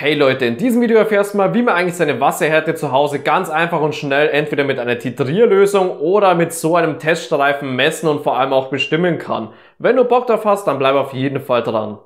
Hey Leute, in diesem Video erfährst du mal, wie man eigentlich seine Wasserhärte zu Hause ganz einfach und schnell entweder mit einer Titrierlösung oder mit so einem Teststreifen messen und vor allem auch bestimmen kann. Wenn du Bock drauf hast, dann bleib auf jeden Fall dran.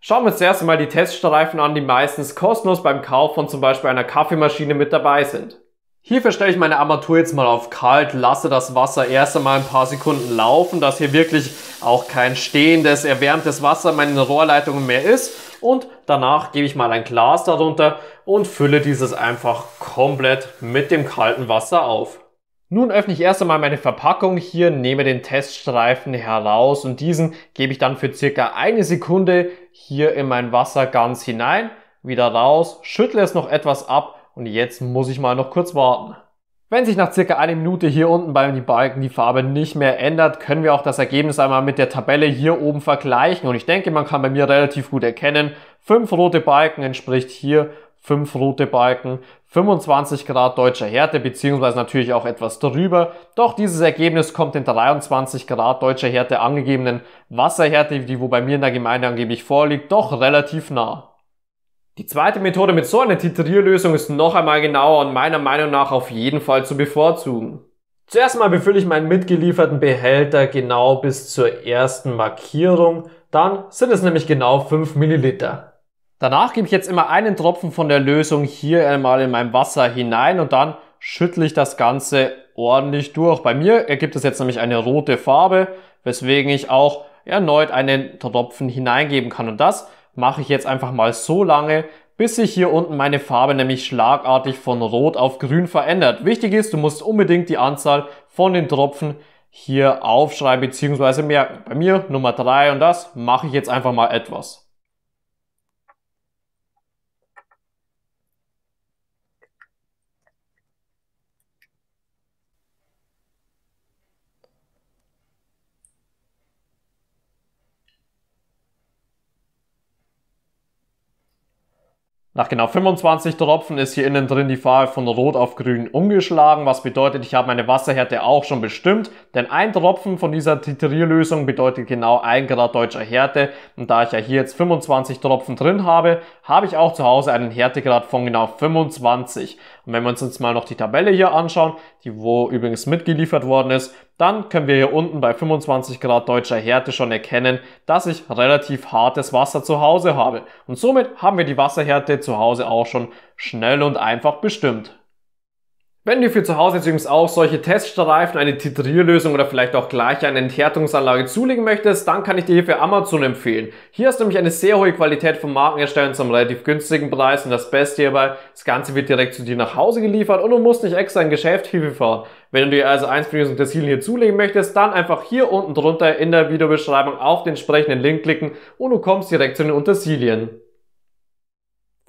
Schauen wir uns zuerst einmal die Teststreifen an, die meistens kostenlos beim Kauf von zum Beispiel einer Kaffeemaschine mit dabei sind. Hierfür stelle ich meine Armatur jetzt mal auf kalt, lasse das Wasser erst einmal ein paar Sekunden laufen, dass hier wirklich auch kein stehendes, erwärmtes Wasser in meinen Rohrleitungen mehr ist und danach gebe ich mal ein Glas darunter und fülle dieses einfach komplett mit dem kalten Wasser auf. Nun öffne ich erst einmal meine Verpackung hier, nehme den Teststreifen heraus und diesen gebe ich dann für circa eine Sekunde hier in mein Wasser ganz hinein, wieder raus, schüttle es noch etwas ab und jetzt muss ich mal noch kurz warten. Wenn sich nach circa einer Minute hier unten bei den Balken die Farbe nicht mehr ändert, können wir auch das Ergebnis einmal mit der Tabelle hier oben vergleichen. Und ich denke, man kann bei mir relativ gut erkennen, fünf rote Balken entspricht hier fünf rote Balken, 25 Grad deutscher Härte, beziehungsweise natürlich auch etwas drüber. Doch dieses Ergebnis kommt den 23 Grad deutscher Härte angegebenen Wasserhärte, die wo bei mir in der Gemeinde angeblich vorliegt, doch relativ nah. Die zweite Methode mit so einer Titrierlösung ist noch einmal genauer und meiner Meinung nach auf jeden Fall zu bevorzugen. Zuerst mal befülle ich meinen mitgelieferten Behälter genau bis zur ersten Markierung, dann sind es nämlich genau 5 Milliliter. Danach gebe ich jetzt immer einen Tropfen von der Lösung hier einmal in mein Wasser hinein und dann schüttle ich das Ganze ordentlich durch. Bei mir ergibt es jetzt nämlich eine rote Farbe, weswegen ich auch erneut einen Tropfen hineingeben kann. Und das mache ich jetzt einfach mal so lange, bis sich hier unten meine Farbe nämlich schlagartig von rot auf grün verändert. Wichtig ist, du musst unbedingt die Anzahl von den Tropfen hier aufschreiben bzw. merken. Bei mir Nummer drei und das mache ich jetzt einfach mal etwas. Nach genau 25 Tropfen ist hier innen drin die Farbe von Rot auf Grün umgeschlagen, was bedeutet, ich habe meine Wasserhärte auch schon bestimmt, denn ein Tropfen von dieser Titrierlösung bedeutet genau 1 Grad deutscher Härte und da ich ja hier jetzt 25 Tropfen drin habe, habe ich auch zu Hause einen Härtegrad von genau 25. Und wenn wir uns jetzt mal noch die Tabelle hier anschauen, die wo übrigens mitgeliefert worden ist, dann können wir hier unten bei 25 Grad deutscher Härte schon erkennen, dass ich relativ hartes Wasser zu Hause habe. Und somit haben wir die Wasserhärte zu Hause auch schon schnell und einfach bestimmt. Wenn du für zu Hause jetzt übrigens auch solche Teststreifen, eine Titrierlösung oder vielleicht auch gleich eine Enthärtungsanlage zulegen möchtest, dann kann ich dir hierfür Amazon empfehlen. Hier hast du nämlich eine sehr hohe Qualität von Markenherstellern zum relativ günstigen Preis und das Beste hierbei, das Ganze wird direkt zu dir nach Hause geliefert und du musst nicht extra in Geschäft hierfür fahren. Wenn du dir also eins von diesen Textilien hier zulegen möchtest, dann einfach hier unten drunter in der Videobeschreibung auf den entsprechenden Link klicken und du kommst direkt zu den Untersilien.